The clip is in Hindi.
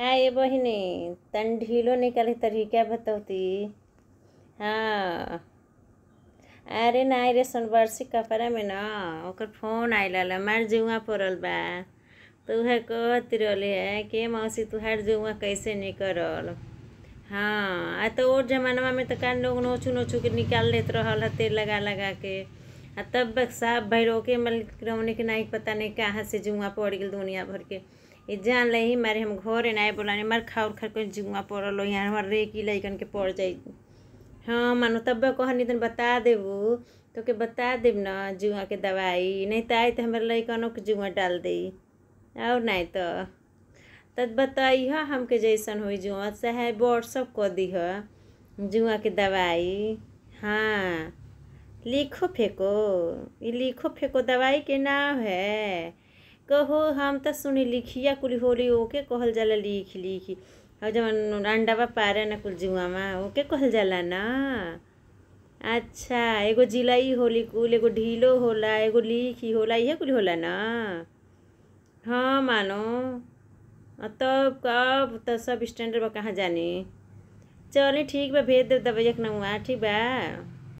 हाँ ये बहनी तन ढीलो निकले तरीका बतौती हाँ अरे ना रे सोनबरसी कपड़ा में ना ओकर फोन आयल मार जुआ पड़ल बा तुहे कहती रही है कि मौसी तुहार जुआ कैसे निकलल हाँ आ तो और जमाना में तो कान लोग नोचू नोचू के निकाल लेते रहल तेल लगा लगा के तब साहब भैरव के मलिक रमने के नाई पता नहीं कहाँ से जुआ पड़ गल दुनिया भर के ये जान ली मारे हम घर एनाए बोलाने मार खाउर खा कहीं जुआ पड़ल यहाँ हमारे रेकी लैकन के पड़ जाए हाँ मानो तब कहनी तन बता देबू तो के बता देब ना जुआ के दवाई नहीं तो आई तो हमारे लैकनों के जुआ डाल दे और नहीं तो तब बताइ है हमके जैसन हुई जुआ चाहे व्हाट्सअप कर दी जुआ के दवाई हाँ लिखो फेको ये लिखो फेको दवाई के नाम है कहो हम तो सुनी लिखिया कुल होली ओके कहल जाला लिख लिखी और जब अंडावा पारे ना कुल जुआमा ओके कहल जाला ना अच्छा एगो जिलाई होली कुल एगो ढीलो होला एगो लिखी होला यह कुल होला ना हाँ मानो तब कब तो सब स्टैंडर्ड कहाँ जानी चल ठीक बा भेज दे दबैया नमुआ ठीक बा